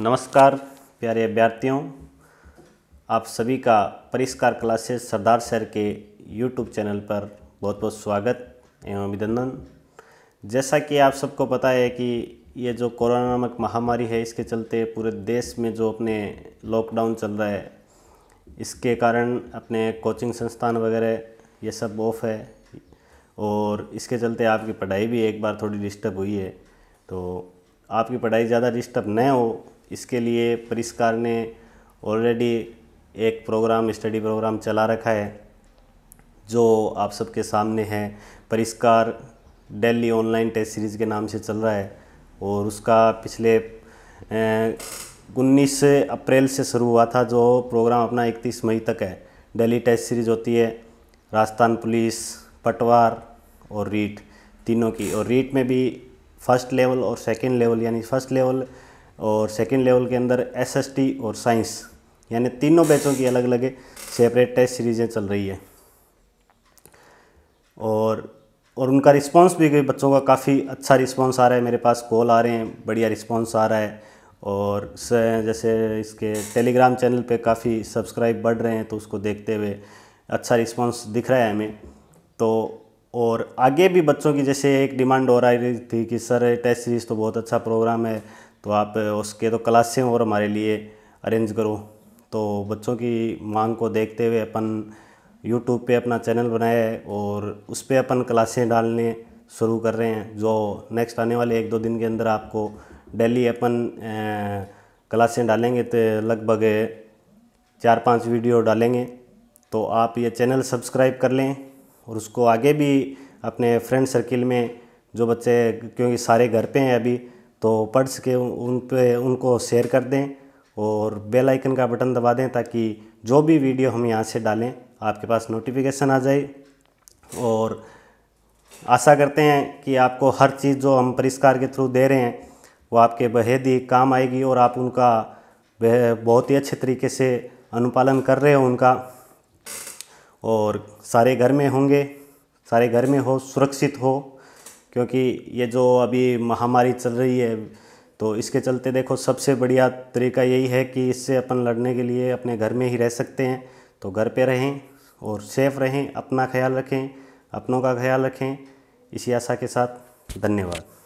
नमस्कार प्यारे अभ्यर्थियों आप सभी का परिष्कार क्लासेस सरदार सर के यूट्यूब चैनल पर बहुत बहुत स्वागत एवं अभिनंदन जैसा कि आप सबको पता है कि ये जो कोरोना नामक महामारी है इसके चलते पूरे देश में जो अपने लॉकडाउन चल रहा है इसके कारण अपने कोचिंग संस्थान वगैरह ये सब ऑफ है और इसके चलते आपकी पढ़ाई भी एक बार थोड़ी डिस्टर्ब हुई है तो आपकी पढ़ाई ज़्यादा डिस्टर्ब न हो इसके लिए परिष्कार ने ऑलरेडी एक प्रोग्राम स्टडी प्रोग्राम चला रखा है जो आप सबके सामने है परिष्कार डेली ऑनलाइन टेस्ट सीरीज़ के नाम से चल रहा है और उसका पिछले उन्नीस अप्रैल से शुरू हुआ था जो प्रोग्राम अपना इकतीस मई तक है डेली टेस्ट सीरीज़ होती है राजस्थान पुलिस पटवार और रीट तीनों की और रीट में भी फर्स्ट लेवल और सेकंड लेवल यानी फर्स्ट लेवल और सेकेंड लेवल के अंदर एस और साइंस यानी तीनों बैचों की अलग अलग सेपरेट टेस्ट सीरीज़ें चल रही है और और उनका रिस्पांस भी बच्चों का काफ़ी अच्छा रिस्पांस आ रहा है मेरे पास कॉल आ रहे हैं बढ़िया रिस्पांस आ रहा है और जैसे इसके टेलीग्राम चैनल पे काफ़ी सब्सक्राइब बढ़ रहे हैं तो उसको देखते हुए अच्छा रिस्पांस दिख रहा है हमें तो और आगे भी बच्चों की जैसे एक डिमांड और आ रही थी कि सर टेस्ट सीरीज़ तो बहुत अच्छा प्रोग्राम है तो आप उसके तो क्लासें और हमारे लिए अरेंज करो तो बच्चों की मांग को देखते हुए अपन यूट्यूब पे अपना चैनल बनाया है और उस पर अपन क्लासें डालने शुरू कर रहे हैं जो नेक्स्ट आने वाले एक दो दिन के अंदर आपको डेली अपन क्लासें डालेंगे तो लगभग चार पांच वीडियो डालेंगे तो आप ये चैनल सब्सक्राइब कर लें और उसको आगे भी अपने फ्रेंड सर्किल में जो बच्चे क्योंकि सारे घर पे हैं अभी तो पढ़ सके उन पे उनको शेयर कर दें और बेल आइकन का बटन दबा दें ताकि जो भी वीडियो हम यहाँ से डालें आपके पास नोटिफिकेशन आ जाए और आशा करते हैं कि आपको हर चीज़ जो हम परिष्कार के थ्रू दे रहे हैं वो आपके बेहद ही काम आएगी और आप उनका बहुत ही अच्छे तरीके से अनुपालन कर रहे हो उनका और सारे घर में होंगे सारे घर में हो सुरक्षित हो क्योंकि ये जो अभी महामारी चल रही है तो इसके चलते देखो सबसे बढ़िया तरीका यही है कि इससे अपन लड़ने के लिए अपने घर में ही रह सकते हैं तो घर पे रहें और सेफ़ रहें अपना ख्याल रखें अपनों का ख्याल रखें इसी आशा के साथ धन्यवाद